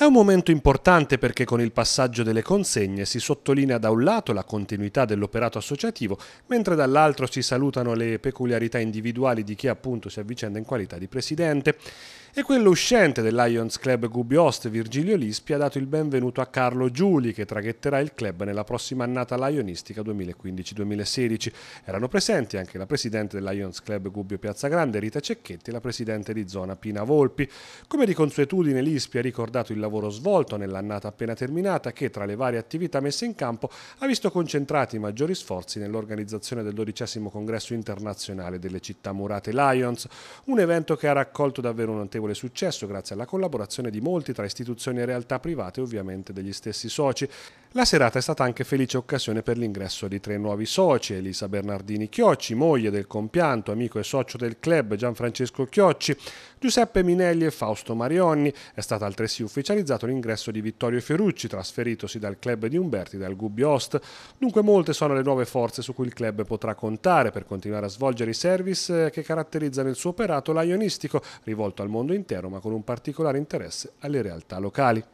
È un momento importante perché con il passaggio delle consegne si sottolinea da un lato la continuità dell'operato associativo, mentre dall'altro si salutano le peculiarità individuali di chi appunto si avvicenda in qualità di presidente. E quello uscente del Lions Club Gubbio Host, Virgilio Lispi, ha dato il benvenuto a Carlo Giuli, che traghetterà il club nella prossima annata lionistica 2015-2016. Erano presenti anche la presidente del Lions Club Gubbio Piazza Grande, Rita Cecchetti, e la presidente di zona Pina Volpi. Come di consuetudine, Lispi ha ricordato il lavoro svolto nell'annata appena terminata, che tra le varie attività messe in campo ha visto concentrati i maggiori sforzi nell'organizzazione del dodicesimo congresso internazionale delle città murate Lions, un evento che ha raccolto davvero un notevole successo grazie alla collaborazione di molti tra istituzioni e realtà private e ovviamente degli stessi soci. La serata è stata anche felice occasione per l'ingresso di tre nuovi soci, Elisa Bernardini Chiocci, moglie del compianto, amico e socio del club Gianfrancesco Chiocci, Giuseppe Minelli e Fausto Marionni. È stato altresì ufficializzato l'ingresso di Vittorio Ferrucci, trasferitosi dal club di Umberti dal Gubbio Ost. Dunque molte sono le nuove forze su cui il club potrà contare per continuare a svolgere i service che caratterizzano il suo operato laionistico, rivolto al mondo intero ma con un particolare interesse alle realtà locali.